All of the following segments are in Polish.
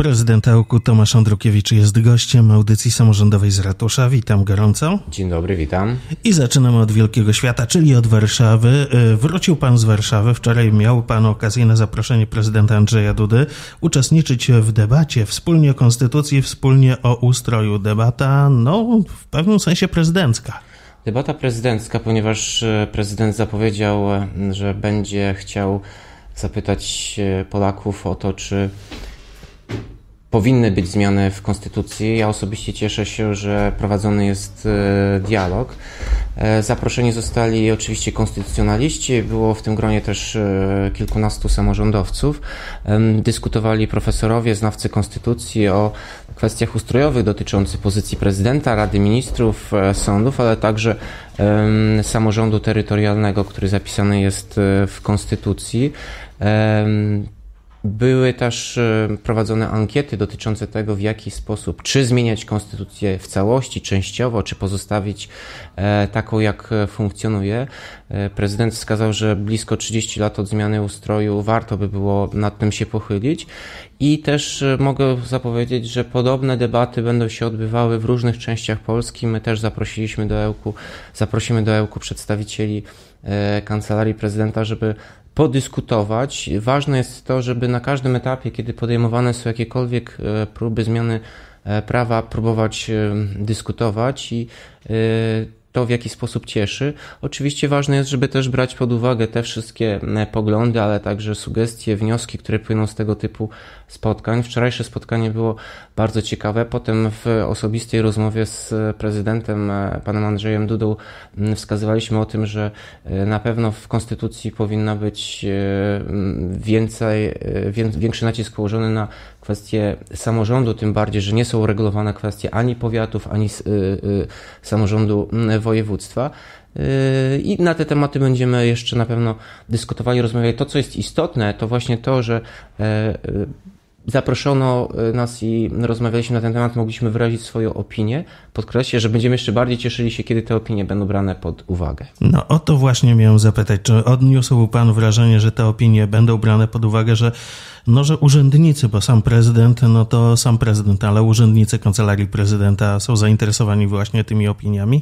Prezydent Ełku Tomasz Andrukiewicz jest gościem audycji samorządowej z ratusza. Witam gorąco. Dzień dobry, witam. I zaczynamy od Wielkiego Świata, czyli od Warszawy. Y, wrócił pan z Warszawy. Wczoraj miał pan okazję na zaproszenie prezydenta Andrzeja Dudy uczestniczyć w debacie wspólnie o konstytucji, wspólnie o ustroju. Debata, no, w pewnym sensie prezydencka. Debata prezydencka, ponieważ y, prezydent zapowiedział, y, że będzie chciał zapytać Polaków o to, czy powinny być zmiany w Konstytucji. Ja osobiście cieszę się, że prowadzony jest e, dialog. E, zaproszeni zostali oczywiście konstytucjonaliści, było w tym gronie też e, kilkunastu samorządowców. Dyskutowali profesorowie, znawcy konstytucji o kwestiach ustrojowych dotyczących pozycji prezydenta, Rady Ministrów, sądów, ale także samorządu terytorialnego, który zapisany jest w Konstytucji. Były też e, prowadzone ankiety dotyczące tego, w jaki sposób, czy zmieniać konstytucję w całości, częściowo, czy pozostawić e, taką, jak e, funkcjonuje. Prezydent wskazał, że blisko 30 lat od zmiany ustroju warto by było nad tym się pochylić. I też mogę zapowiedzieć, że podobne debaty będą się odbywały w różnych częściach Polski. My też zaprosiliśmy do Ełku, zaprosimy do Ełku przedstawicieli Kancelarii Prezydenta, żeby podyskutować. Ważne jest to, żeby na każdym etapie, kiedy podejmowane są jakiekolwiek e, próby zmiany e, prawa, próbować e, dyskutować i to, w jaki sposób cieszy. Oczywiście ważne jest, żeby też brać pod uwagę te wszystkie e, poglądy, ale także sugestie, wnioski, które płyną z tego typu spotkań. Wczorajsze spotkanie było bardzo ciekawe. Potem w osobistej rozmowie z e, prezydentem, e, panem Andrzejem Dudą, wskazywaliśmy o tym, że na pewno w Konstytucji powinna być więcej, większy nacisk położony na kwestie samorządu, tym bardziej, że nie są regulowane kwestie ani powiatów, ani y, y, samorządu mm, województwa. Y, I na te tematy będziemy jeszcze na pewno dyskutowali, rozmawiali. To, co jest istotne, to właśnie to, że e, Zaproszono y, nas i rozmawialiśmy na ten temat, mogliśmy wyrazić swoją opinię. Podkreślę, że będziemy jeszcze bardziej cieszyli się, kiedy te opinie będą brane pod uwagę. No o to właśnie miałem zapytać. Czy odniósł Pan wrażenie, że te opinie będą brane pod uwagę, że, no, że urzędnicy, bo sam prezydent, no to sam prezydent, ale urzędnicy kancelarii prezydenta są zainteresowani właśnie tymi opiniami?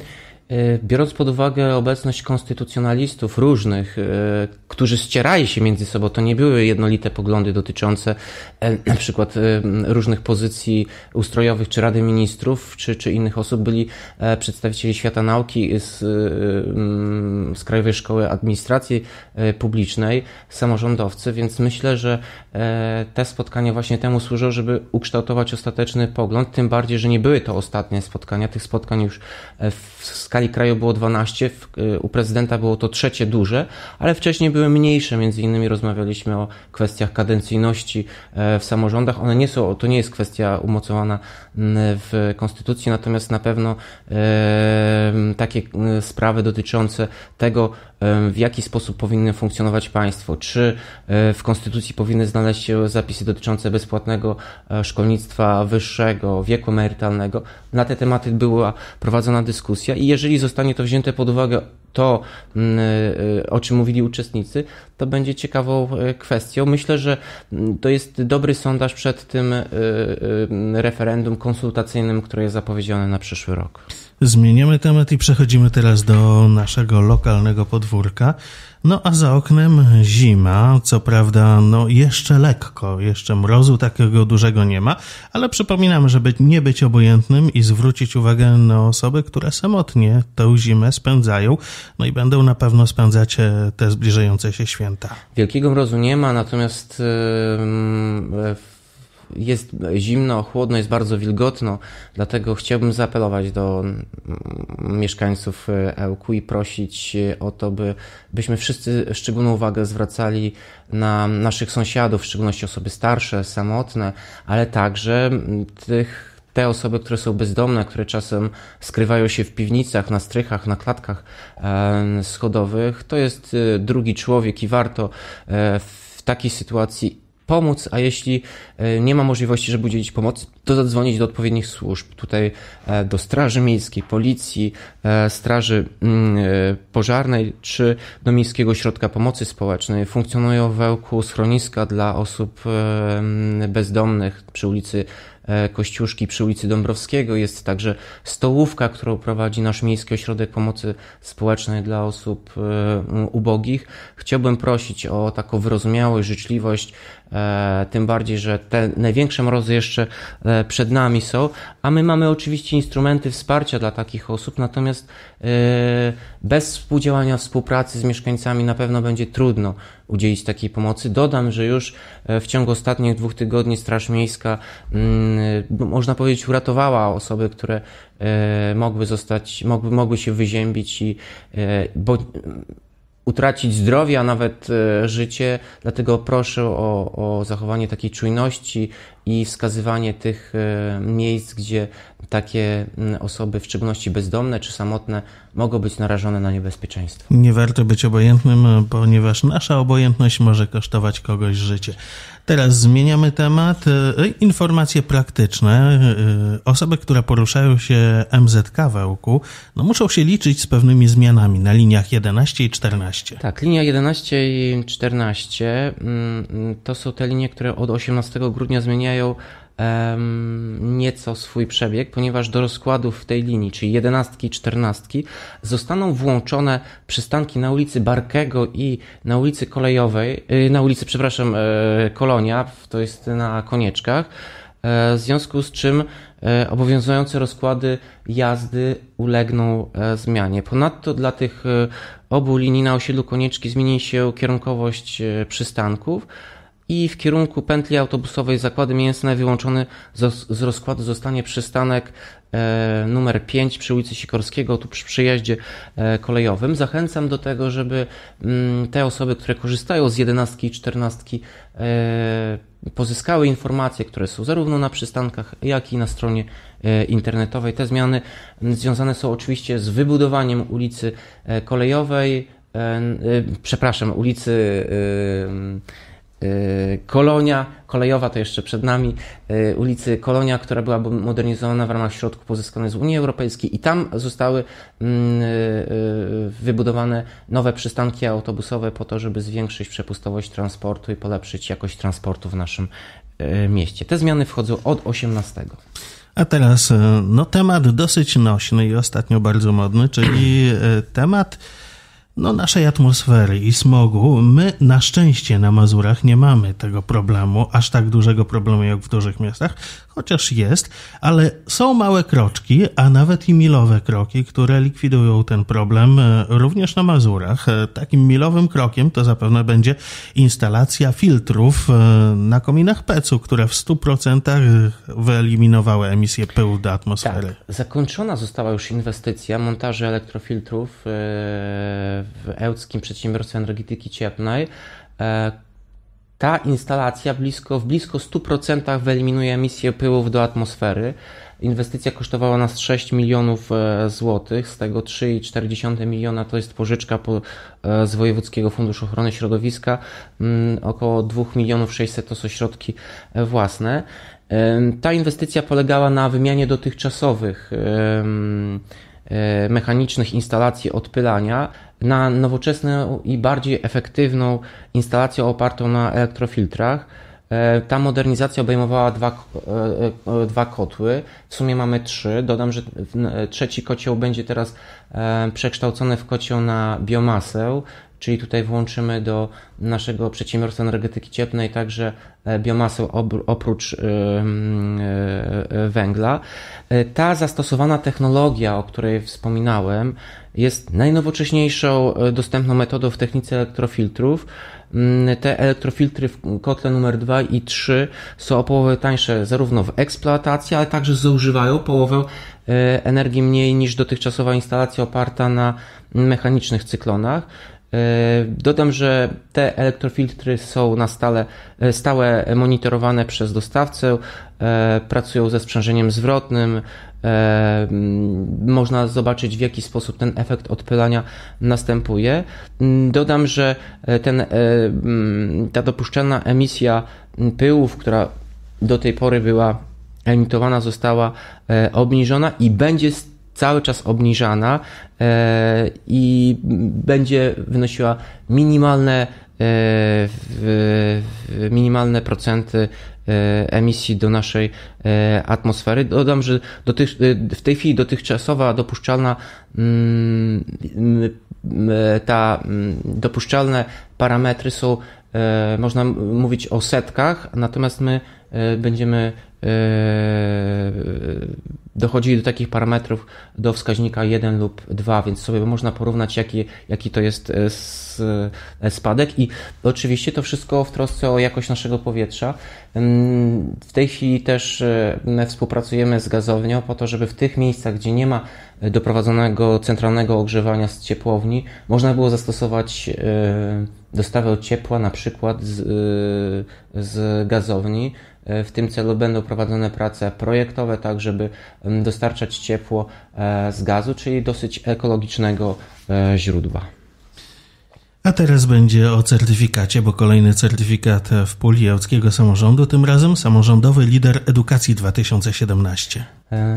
E, biorąc pod uwagę obecność konstytucjonalistów różnych, e, którzy ścierali się między sobą, to nie były jednolite poglądy dotyczące e, na przykład różnych pozycji ustrojowych, czy Rady Ministrów, czy, czy innych osób, byli przedstawicieli świata nauki z, mm, z Krajowej Szkoły Administracji Publicznej, samorządowcy, więc myślę, że te spotkania właśnie temu służą, żeby ukształtować ostateczny pogląd, tym bardziej, że nie były to ostatnie spotkania, tych spotkań już w skali skali kraju było 12, w, y, u prezydenta było to trzecie duże, ale wcześniej były mniejsze, między innymi rozmawialiśmy o kwestiach kadencyjności e, w samorządach. One nie są, to nie jest kwestia umocowana w konstytucji, natomiast na pewno takie sprawy dotyczące tego, w jaki sposób powinny funkcjonować państwo, czy e, w konstytucji powinny znaleźć się zapisy dotyczące bezpłatnego e, szkolnictwa wyższego, wieku emerytalnego. Na te tematy była prowadzona dyskusja i jeżeli jeżeli zostanie to wzięte pod uwagę, to mm, y, y, o czym mówili uczestnicy, to będzie ciekawą e, kwestią. Myślę, że mm, to jest dobry sondaż przed tym y, mm, referendum konsultacyjnym, które jest zapowiedziane na przyszły rok. Zmieniamy temat i przechodzimy teraz do naszego lokalnego podwórka. No a za oknem zima, co prawda, no jeszcze lekko, jeszcze mrozu takiego dużego nie ma, ale przypominam, żeby nie być obojętnym i zwrócić uwagę na osoby, które samotnie tę zimę spędzają, no i będą na pewno spędzać e, te zbliżające się święta. Wielkiego mrozu nie ma, natomiast yy, jest zimno, chłodno, jest bardzo wilgotno, dlatego chciałbym zaapelować do mm, mieszkańców e, Ełku i prosić o to, by, byśmy wszyscy szczególną uwagę zwracali na naszych sąsiadów, w szczególności osoby starsze, samotne, ale także mm, tych te osoby, które są bezdomne, które czasem skrywają się w piwnicach, na strychach, na klatkach schodowych, to jest e, drugi człowiek i warto e, w takiej sytuacji pomóc, a jeśli e, nie ma możliwości, żeby udzielić pomocy, to zadzwonić do odpowiednich służb, tutaj e, do Straży Miejskiej, Policji, e, Straży mm, Pożarnej czy do Miejskiego Ośrodka Pomocy Społecznej. Funkcjonują w Wełku schroniska dla osób mm, bezdomnych przy ulicy Kościuszki przy ulicy Dąbrowskiego. Jest także stołówka, którą prowadzi nasz Miejski Ośrodek Pomocy Społecznej dla osób ubogich. Chciałbym prosić o taką wyrozumiałość, życzliwość, E, tym bardziej, że te największe mrozy jeszcze e, przed nami są, a my mamy oczywiście instrumenty wsparcia dla takich osób, natomiast e, bez współdziałania, współpracy z mieszkańcami na pewno będzie trudno udzielić takiej pomocy. Dodam, że już w ciągu ostatnich dwóch tygodni Straż Miejska, mm, można powiedzieć, uratowała osoby, które mogły zostać, mogły, mogły się wyziębić i bo utracić zdrowie, a nawet e, życie. Dlatego proszę o, o zachowanie takiej czujności i wskazywanie tych e, miejsc, gdzie takie osoby, w szczególności bezdomne czy samotne, mogą być narażone na niebezpieczeństwo. Nie warto być obojętnym, ponieważ nasza obojętność może kosztować kogoś życie. Teraz zmieniamy temat. E, informacje praktyczne. E, e, osoby, które poruszają się MZK wałku, no muszą się liczyć z pewnymi zmianami na liniach 11 i 14. Tak, linia 11 i 14 mm, to są te linie, które od 18 grudnia zmieniają nieco swój przebieg, ponieważ do rozkładów w tej linii, czyli 11 i 14, zostaną włączone przystanki na ulicy Barkego i na ulicy Kolejowej, y, na ulicy, przepraszam, e, Kolonia, to jest na Konieczkach, e, w związku z czym e, obowiązujące rozkłady jazdy ulegną zmianie. Ponadto dla tych obu linii na osiedlu Konieczki zmieni się kierunkowość przystanków, i w kierunku pętli autobusowej Zakłady Mięsne wyłączony z rozkładu zostanie przystanek e, numer 5 przy ulicy Sikorskiego, tu przy przyjeździe e, kolejowym. Zachęcam do tego, żeby mm, te osoby, które korzystają z 11 i 14 e, pozyskały informacje, które są zarówno na przystankach, jak i na stronie internetowej. Te zmiany mm, związane są oczywiście z wybudowaniem ulicy kolejowej, przepraszam, ulicy Y, Kolonia kolejowa to jeszcze przed nami, y, ulicy Kolonia, która była modernizowana w ramach środków pozyskanych z Unii Europejskiej i tam zostały mm, y, wybudowane nowe przystanki autobusowe po to, żeby zwiększyć przepustowość transportu i polepszyć jakość transportu w naszym mieście. Te zmiany wchodzą od 18. A teraz no, temat dosyć nośny i ostatnio bardzo modny, czyli temat no, naszej atmosfery i smogu. My na szczęście na Mazurach nie mamy tego problemu, aż tak dużego problemu jak w dużych miastach, chociaż jest, ale są małe kroczki, a nawet i milowe kroki, które likwidują ten problem e, również na Mazurach. E, takim milowym krokiem to zapewne będzie instalacja filtrów e, na kominach pecu, które w 100% wyeliminowały emisję pyłu do atmosfery. Tak, zakończona została już inwestycja montaży elektrofiltrów w ełckim przedsiębiorstwie energetyki cieplnej, ta instalacja blisko, w blisko 100% wyeliminuje emisję pyłów do atmosfery. Inwestycja kosztowała nas 6 milionów e, złotych, z tego 3,4 miliona to jest pożyczka e, z Wojewódzkiego Funduszu Ochrony Środowiska, mm, około 2 milionów 600 to są środki e, własne. Ta inwestycja polegała na wymianie dotychczasowych mechanicznych instalacji odpylania na nowoczesną i bardziej efektywną instalację opartą na elektrofiltrach. E, ta modernizacja obejmowała dwa, e, e, dwa kotły, w sumie mamy trzy. Dodam, że trzeci kocioł będzie teraz przekształcony w kocioł na biomasę, czyli tutaj włączymy do naszego przedsiębiorstwa energetyki cieplnej także e, biomasę oprócz y, y, y, węgla. E, ta zastosowana technologia, o której wspominałem, jest najnowocześniejszą e, dostępną metodą w technice elektrofiltrów. Mm, te elektrofiltry w kotle numer 2 i 3 są o połowę tańsze zarówno w eksploatacji, ale także zużywają połowę energii mniej niż dotychczasowa instalacja oparta na mechanicznych cyklonach. E, dodam, że te elektrofiltry są na stale, e, stałe monitorowane przez dostawcę, e, pracują ze sprzężeniem zwrotnym. Można zobaczyć, w jaki sposób ten efekt odpylania następuje. Dodam, że ten, ta dopuszczalna emisja pyłów, która do tej pory była emitowana, została obniżona i będzie cały czas obniżana e, i będzie wynosiła minimalne, e, minimalne procenty e, emisji do naszej atmosfery. Dodam, że dotych, w tej chwili dotychczasowa dopuszczalna mm, mm, ta mm, dopuszczalne parametry są, można mówić o setkach, natomiast my Y, będziemy y, dochodzili do takich parametrów do wskaźnika 1 lub 2, więc sobie można porównać, jaki, jaki to jest y, spadek. I oczywiście to wszystko w trosce o jakość naszego powietrza. W tej chwili też współpracujemy z gazownią po to, żeby w tych miejscach, gdzie nie ma doprowadzonego centralnego ogrzewania z ciepłowni, można było zastosować dostawę ciepła na przykład z, z gazowni E, w tym celu będą prowadzone prace projektowe, tak żeby dostarczać ciepło e, z gazu, czyli dosyć ekologicznego e, źródła. A teraz będzie o certyfikacie, bo kolejny certyfikat w puli Jałckiego Samorządu, tym razem Samorządowy Lider Edukacji 2017.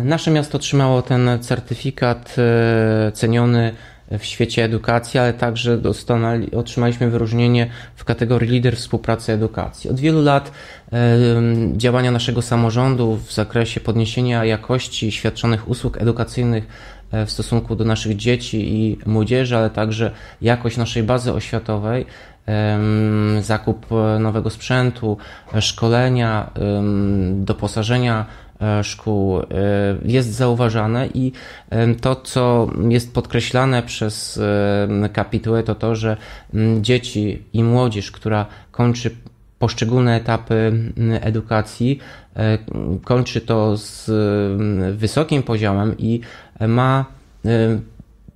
Nasze miasto otrzymało ten certyfikat ceniony w świecie edukacji, ale także otrzymaliśmy wyróżnienie w kategorii lider współpracy edukacji. Od wielu lat działania naszego samorządu w zakresie podniesienia jakości świadczonych usług edukacyjnych e, w stosunku do naszych dzieci i młodzieży, ale także jakość naszej bazy oświatowej, zakup e, nowego sprzętu, e, szkolenia, doposażenia E, szkół e, jest zauważane i e, to, co jest podkreślane przez kapitułę, to to, że dzieci i młodzież, która kończy poszczególne etapy edukacji, kończy to z wysokim poziomem i ma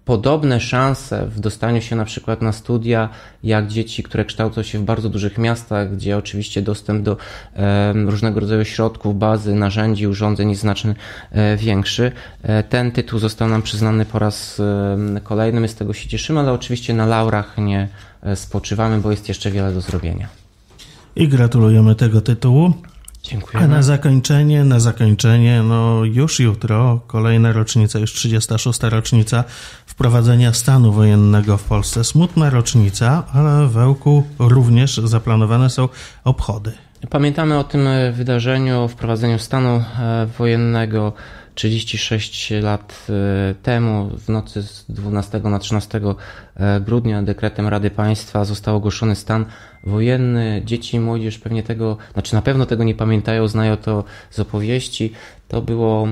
podobne szanse w dostaniu się na przykład na studia, jak dzieci, które kształcą się w bardzo dużych miastach, gdzie oczywiście dostęp do e, różnego rodzaju środków, bazy, narzędzi, urządzeń jest znacznie e, większy. E, ten tytuł został nam przyznany po raz kolejny, my z tego się cieszymy, ale oczywiście na laurach nie e, spoczywamy, bo jest jeszcze wiele do zrobienia. I gratulujemy tego tytułu. Dziękuję. A na zakończenie, na zakończenie, no już jutro, kolejna rocznica, już 36. rocznica wprowadzenia stanu wojennego w Polsce. Smutna rocznica, ale w Ełku również zaplanowane są obchody. Pamiętamy o tym wydarzeniu, o wprowadzeniu stanu e, wojennego 36 lat e, temu, w nocy z 12 na 13 e, grudnia, dekretem Rady Państwa został ogłoszony stan wojenny. Dzieci i młodzież pewnie tego, znaczy na pewno tego nie pamiętają, znają to z opowieści. To było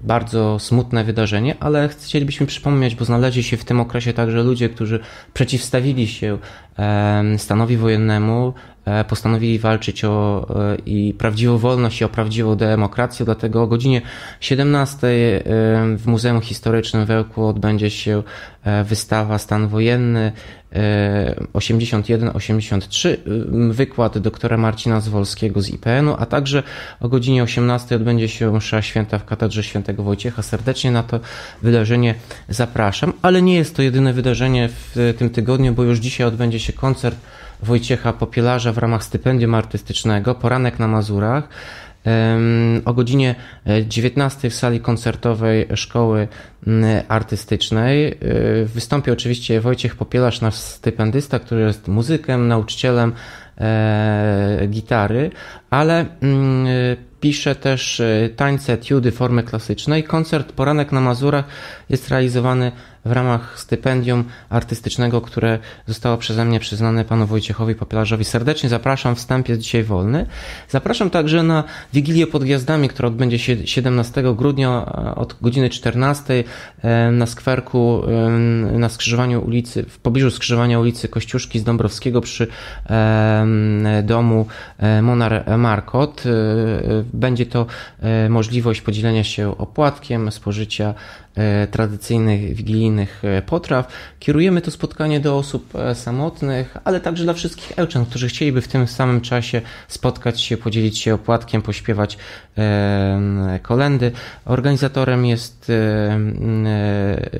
bardzo smutne wydarzenie, ale chcielibyśmy przypomnieć, bo znaleźli się w tym okresie także ludzie, którzy przeciwstawili się stanowi wojennemu, E, postanowili walczyć o e, i prawdziwą wolność i o prawdziwą demokrację, dlatego o godzinie 17 e, w Muzeum Historycznym w Elku odbędzie się wystawa Stan Wojenny 81-83, wykład doktora Marcina Zwolskiego z IPN-u, a także o godzinie 18 odbędzie się msza święta w Katedrze Świętego Wojciecha. Serdecznie na to wydarzenie zapraszam, ale nie jest to jedyne wydarzenie w tym tygodniu, bo już dzisiaj odbędzie się koncert Wojciecha Popielarza w ramach stypendium artystycznego Poranek na Mazurach. O godzinie 19 e, w sali koncertowej Szkoły Artystycznej e, wystąpi oczywiście Wojciech Popielarz, nasz stypendysta, który jest muzykiem, nauczycielem e, gitary, ale pisze też tańce, tiudy, formy klasyczne i koncert Poranek na Mazurach jest realizowany w ramach stypendium artystycznego, które zostało przeze mnie przyznane panu Wojciechowi Popilarzowi. Serdecznie zapraszam, wstęp jest dzisiaj wolny. Zapraszam także na Wigilię pod Gwiazdami, która odbędzie się 17 grudnia e, od godziny 14 e, na skwerku, e, na skrzyżowaniu ulicy, w pobliżu skrzyżowania ulicy Kościuszki z Dąbrowskiego przy domu Monar Markot. Będzie to możliwość podzielenia się opłatkiem, spożycia E, tradycyjnych wigilijnych e, potraw. Kierujemy to spotkanie do osób e, samotnych, ale także dla wszystkich Ełczan, którzy chcieliby w tym samym czasie spotkać się, podzielić się opłatkiem, pośpiewać kolendy. Organizatorem jest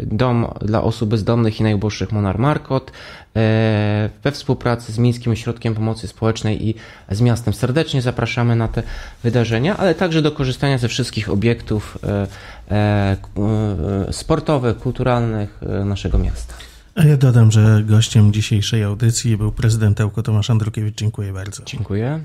dom dla osób bezdomnych i najuboższych Monar Markot. E, we współpracy z Miejskim Ośrodkiem Pomocy Społecznej i z miastem. Serdecznie zapraszamy na te wydarzenia, ale także do korzystania ze wszystkich obiektów e, e, sportowych, kulturalnych naszego miasta. A ja dodam, że gościem dzisiejszej audycji był prezydent Ełko Tomasz Andrukiewicz. Dziękuję bardzo. Dziękuję.